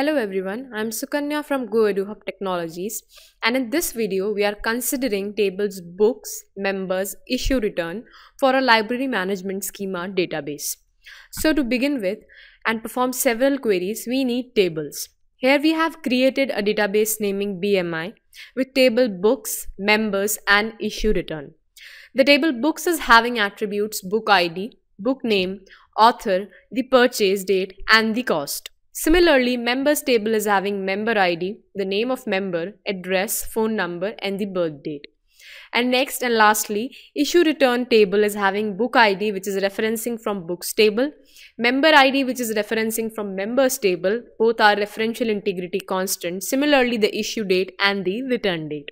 Hello everyone, I'm Sukanya from GoEduHub Technologies and in this video we are considering tables books, members, issue return for a library management schema database. So to begin with and perform several queries we need tables. Here we have created a database naming BMI with table books, members and issue return. The table books is having attributes book ID, book name, author, the purchase date and the cost. Similarly, members table is having member ID, the name of member, address, phone number, and the birth date. And next and lastly, issue return table is having book ID which is referencing from books table, member ID which is referencing from members table, both are referential integrity constant, similarly the issue date and the return date.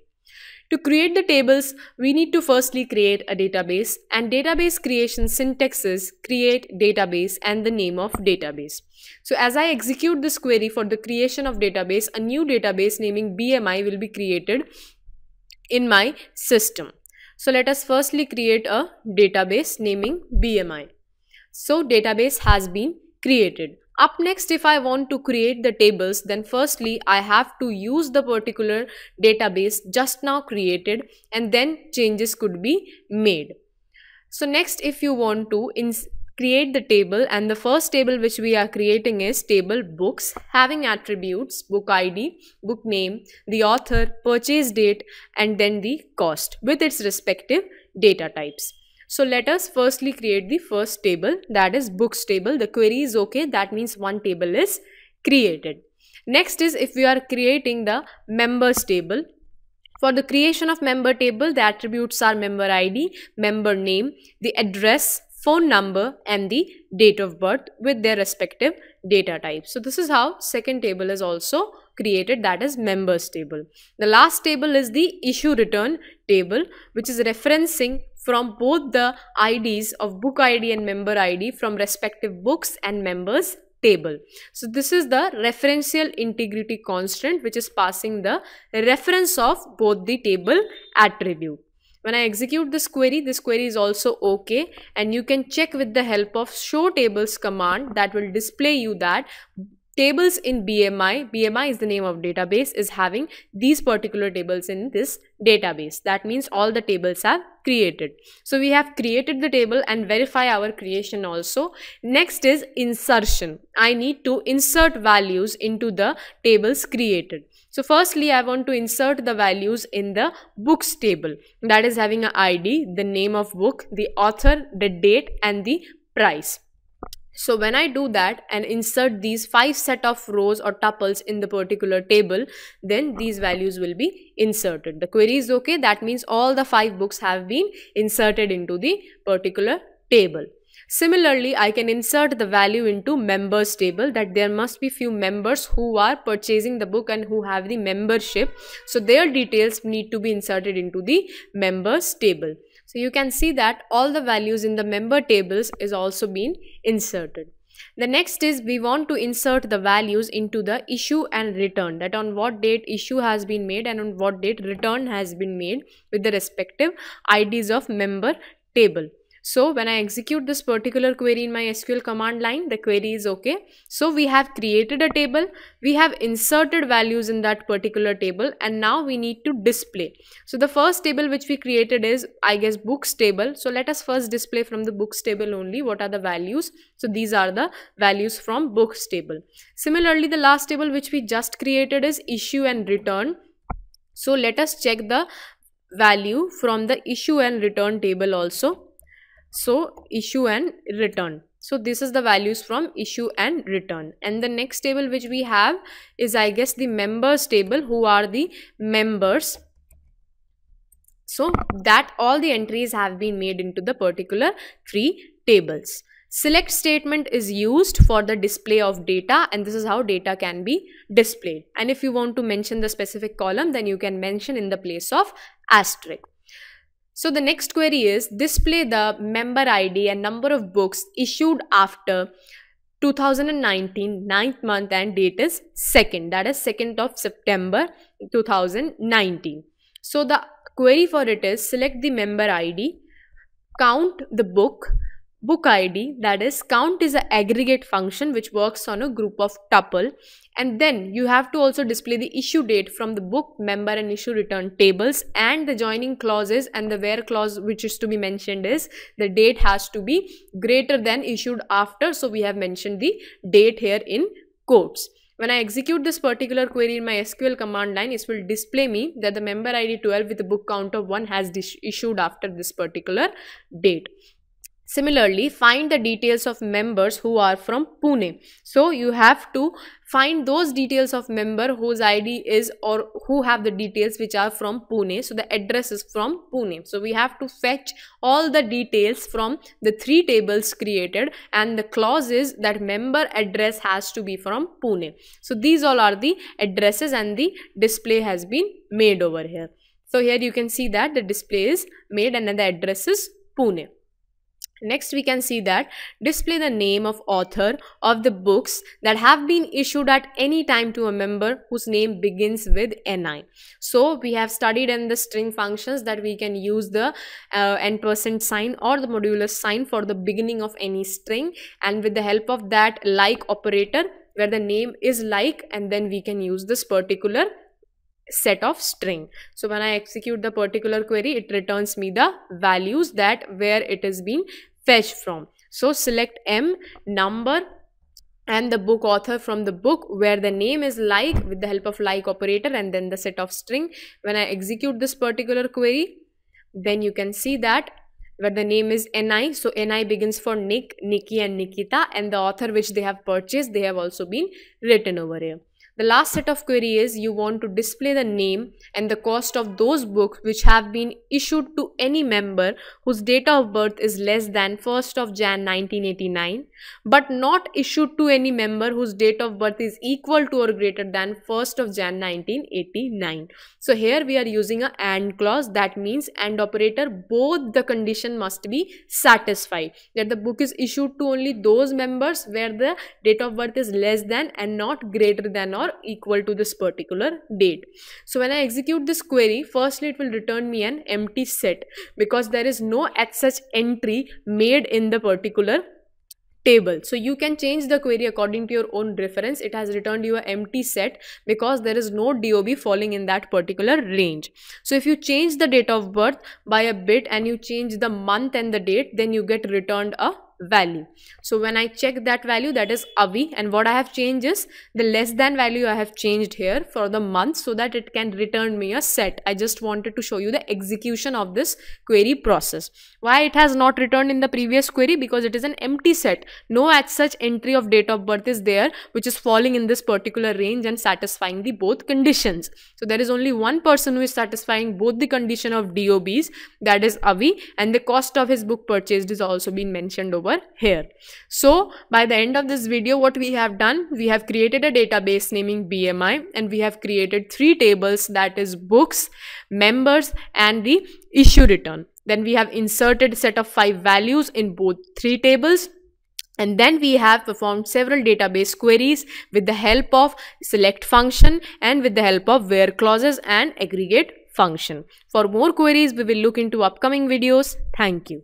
To create the tables, we need to firstly create a database and database creation syntax is create database and the name of database. So as I execute this query for the creation of database, a new database naming BMI will be created in my system. So let us firstly create a database naming BMI. So database has been created. Up next, if I want to create the tables, then firstly, I have to use the particular database just now created and then changes could be made. So next, if you want to create the table and the first table which we are creating is table books having attributes, book ID, book name, the author, purchase date and then the cost with its respective data types. So let us firstly create the first table that is books table. The query is okay. That means one table is created. Next is if we are creating the members table. For the creation of member table, the attributes are member ID, member name, the address, phone number and the date of birth with their respective data type. So this is how second table is also created that is members table. The last table is the issue return table which is referencing from both the IDs of book ID and member ID from respective books and members table. So this is the referential integrity constant which is passing the reference of both the table attribute. When I execute this query, this query is also okay and you can check with the help of show tables command that will display you that tables in BMI, BMI is the name of database, is having these particular tables in this database. That means all the tables are created. So we have created the table and verify our creation also. Next is insertion. I need to insert values into the tables created. So firstly, I want to insert the values in the books table that is having an ID, the name of book, the author, the date and the price. So when I do that and insert these five set of rows or tuples in the particular table, then these values will be inserted. The query is okay. That means all the five books have been inserted into the particular table. Similarly, I can insert the value into members table that there must be few members who are purchasing the book and who have the membership. So their details need to be inserted into the members table. So you can see that all the values in the member tables is also been inserted. The next is we want to insert the values into the issue and return that on what date issue has been made and on what date return has been made with the respective IDs of member table. So when I execute this particular query in my SQL command line, the query is okay. So we have created a table, we have inserted values in that particular table and now we need to display. So the first table which we created is I guess books table. So let us first display from the books table only what are the values. So these are the values from books table. Similarly, the last table which we just created is issue and return. So let us check the value from the issue and return table also. So issue and return. So this is the values from issue and return. And the next table which we have is I guess the members table who are the members. So that all the entries have been made into the particular three tables. Select statement is used for the display of data and this is how data can be displayed. And if you want to mention the specific column then you can mention in the place of asterisk. So the next query is display the member ID and number of books issued after 2019 ninth month and date is 2nd that is 2nd of September 2019. So the query for it is select the member ID, count the book book id that is count is an aggregate function which works on a group of tuple and then you have to also display the issue date from the book member and issue return tables and the joining clauses and the where clause which is to be mentioned is the date has to be greater than issued after so we have mentioned the date here in quotes when I execute this particular query in my SQL command line, it will display me that the member ID 12 with a book count of 1 has issued after this particular date. Similarly, find the details of members who are from Pune. So you have to find those details of member whose ID is or who have the details which are from Pune. So the address is from Pune. So we have to fetch all the details from the three tables created and the clause is that member address has to be from Pune. So these all are the addresses and the display has been made over here. So here you can see that the display is made and the address is Pune. Next, we can see that display the name of author of the books that have been issued at any time to a member whose name begins with NI. So, we have studied in the string functions that we can use the uh, n percent sign or the modulus sign for the beginning of any string and with the help of that like operator where the name is like and then we can use this particular set of string. So when I execute the particular query, it returns me the values that where it has been fetch from. So select M, number and the book author from the book where the name is like with the help of like operator and then the set of string. When I execute this particular query, then you can see that where the name is NI. So NI begins for Nick, Nikki and Nikita and the author which they have purchased, they have also been written over here. The last set of query is you want to display the name and the cost of those books which have been issued to any member whose date of birth is less than 1st of Jan 1989 but not issued to any member whose date of birth is equal to or greater than 1st of Jan 1989. So here we are using a AND clause that means AND operator both the condition must be satisfied that the book is issued to only those members where the date of birth is less than and not greater than or equal to this particular date. So when I execute this query firstly it will return me an empty set because there is no such entry made in the particular table. So you can change the query according to your own reference. It has returned you an empty set because there is no DOB falling in that particular range. So if you change the date of birth by a bit and you change the month and the date, then you get returned a value. So when I check that value that is Avi and what I have changed is the less than value I have changed here for the month so that it can return me a set. I just wanted to show you the execution of this query process. Why it has not returned in the previous query because it is an empty set. No as such entry of date of birth is there which is falling in this particular range and satisfying the both conditions. So there is only one person who is satisfying both the condition of DOBs that is Avi and the cost of his book purchased is also been mentioned over over here. So by the end of this video, what we have done, we have created a database naming BMI and we have created three tables that is books, members and the issue return. Then we have inserted set of five values in both three tables and then we have performed several database queries with the help of select function and with the help of where clauses and aggregate function. For more queries, we will look into upcoming videos. Thank you.